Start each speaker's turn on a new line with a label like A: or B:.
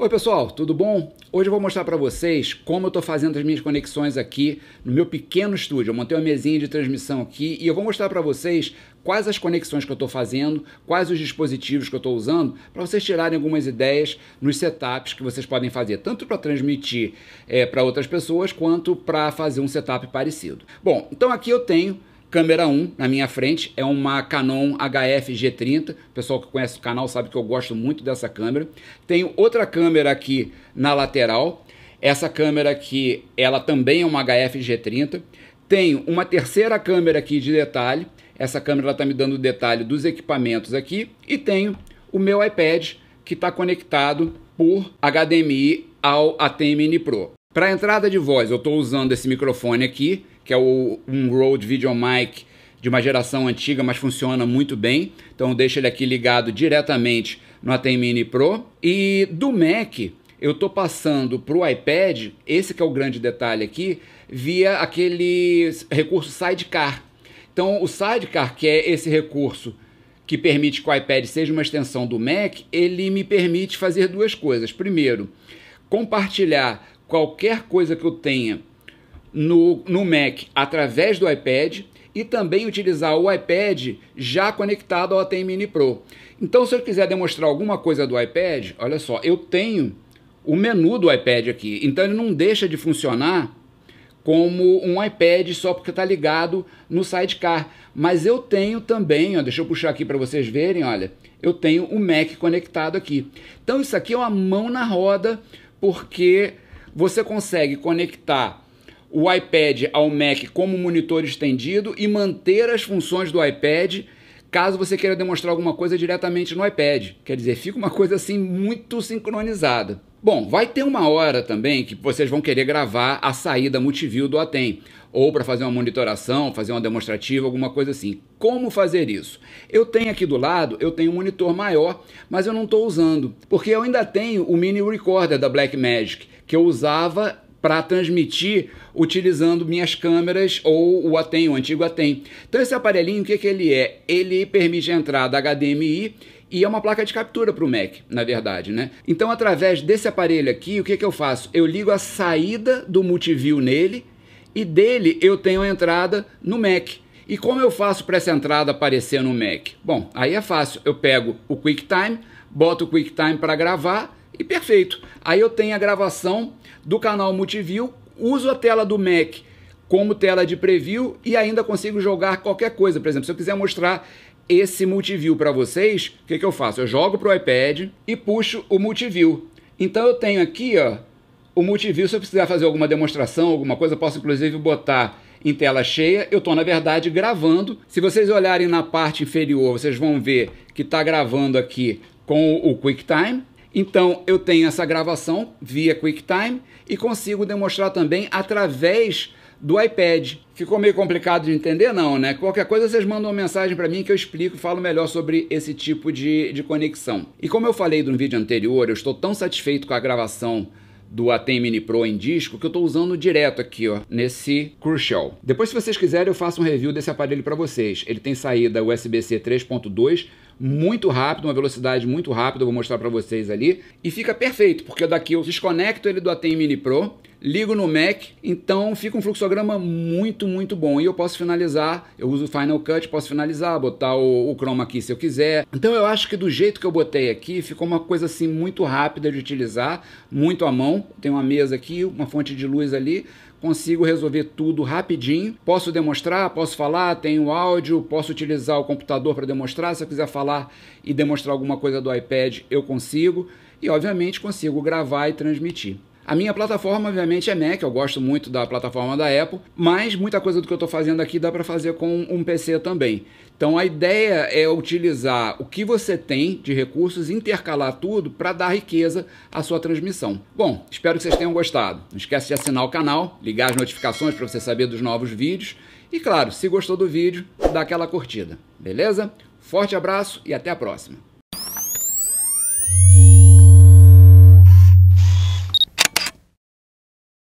A: Oi pessoal, tudo bom? Hoje eu vou mostrar para vocês como eu estou fazendo as minhas conexões aqui no meu pequeno estúdio. Eu montei uma mesinha de transmissão aqui e eu vou mostrar para vocês quais as conexões que eu estou fazendo, quais os dispositivos que eu estou usando, para vocês tirarem algumas ideias nos setups que vocês podem fazer, tanto para transmitir é, eh, para outras pessoas, quanto para fazer um setup parecido. Bom, então aqui eu tenho Câmera 1 na minha frente é uma Canon HF G30. O pessoal que conhece o canal sabe que eu gosto muito dessa câmera. Tenho outra câmera aqui na lateral. Essa câmera aqui, ela também é uma HF G30. Tenho uma terceira câmera aqui de detalhe. Essa câmera está me dando o detalhe dos equipamentos aqui. E tenho o meu iPad que está conectado por HDMI ao ATM Pro. Para entrada de voz, eu estou usando esse microfone aqui, que é o, um Rode VideoMic de uma geração antiga, mas funciona muito bem. Então deixa ele aqui ligado diretamente no ATEM Mini Pro. E do Mac, eu estou passando para o iPad, esse que é o grande detalhe aqui, via aquele recurso Sidecar. Então o Sidecar, que é esse recurso que permite que o iPad seja uma extensão do Mac, ele me permite fazer duas coisas. Primeiro, compartilhar qualquer coisa que eu tenha no, no Mac através do iPad e também utilizar o iPad já conectado ao ATM Pro. Então, se eu quiser demonstrar alguma coisa do iPad, olha só, eu tenho o menu do iPad aqui. Então, ele não deixa de funcionar como um iPad só porque está ligado no sidecar. Mas eu tenho também, ó, deixa eu puxar aqui para vocês verem, olha, eu tenho o Mac conectado aqui. Então, isso aqui é uma mão na roda, porque você consegue conectar o iPad ao Mac como monitor estendido e manter as funções do iPad caso você queira demonstrar alguma coisa diretamente no iPad. Quer dizer, fica uma coisa assim muito sincronizada. Bom, vai ter uma hora também que vocês vão querer gravar a saída multiview do Atem ou para fazer uma monitoração, fazer uma demonstrativa, alguma coisa assim. Como fazer isso? Eu tenho aqui do lado, eu tenho um monitor maior, mas eu não estou usando, porque eu ainda tenho o mini recorder da Blackmagic, que eu usava para transmitir utilizando minhas câmeras ou o Atem, o antigo Atem. Então esse aparelhinho, o que, que ele é? Ele permite a entrada HDMI e é uma placa de captura para o Mac, na verdade, né? Então através desse aparelho aqui, o que, que eu faço? Eu ligo a saída do Multiview nele, e dele eu tenho a entrada no Mac. E como eu faço para essa entrada aparecer no Mac? Bom, aí é fácil. Eu pego o QuickTime, boto o QuickTime para gravar e perfeito. Aí eu tenho a gravação do canal Multiview, uso a tela do Mac como tela de preview e ainda consigo jogar qualquer coisa. Por exemplo, se eu quiser mostrar esse Multiview para vocês, o que, que eu faço? Eu jogo para o iPad e puxo o Multiview. Então eu tenho aqui ó, o multiview, se eu precisar fazer alguma demonstração, alguma coisa, posso inclusive botar em tela cheia. Eu estou, na verdade, gravando. Se vocês olharem na parte inferior, vocês vão ver que está gravando aqui com o QuickTime. Então, eu tenho essa gravação via QuickTime e consigo demonstrar também através do iPad. Ficou meio complicado de entender, não, né? Qualquer coisa vocês mandam uma mensagem para mim que eu explico e falo melhor sobre esse tipo de, de conexão. E como eu falei no vídeo anterior, eu estou tão satisfeito com a gravação do Atem Mini Pro em disco que eu estou usando direto aqui, ó, nesse Crucial. Depois, se vocês quiserem, eu faço um review desse aparelho para vocês. Ele tem saída USB-C 3.2, muito rápido, uma velocidade muito rápida, eu vou mostrar para vocês ali. E fica perfeito, porque daqui eu desconecto ele do ATM Mini Pro, ligo no Mac, então fica um fluxograma muito, muito bom. E eu posso finalizar, eu uso o Final Cut, posso finalizar, botar o, o Chroma aqui se eu quiser. Então eu acho que do jeito que eu botei aqui, ficou uma coisa assim muito rápida de utilizar, muito à mão. Tem uma mesa aqui, uma fonte de luz ali, consigo resolver tudo rapidinho. Posso demonstrar, posso falar, tenho áudio, posso utilizar o computador para demonstrar. Se eu quiser falar e demonstrar alguma coisa do iPad, eu consigo. E obviamente consigo gravar e transmitir. A minha plataforma, obviamente, é Mac, eu gosto muito da plataforma da Apple, mas muita coisa do que eu estou fazendo aqui dá para fazer com um PC também. Então a ideia é utilizar o que você tem de recursos, intercalar tudo para dar riqueza à sua transmissão. Bom, espero que vocês tenham gostado. Não esquece de assinar o canal, ligar as notificações para você saber dos novos vídeos. E claro, se gostou do vídeo, dá aquela curtida, beleza? Forte abraço e até a próxima!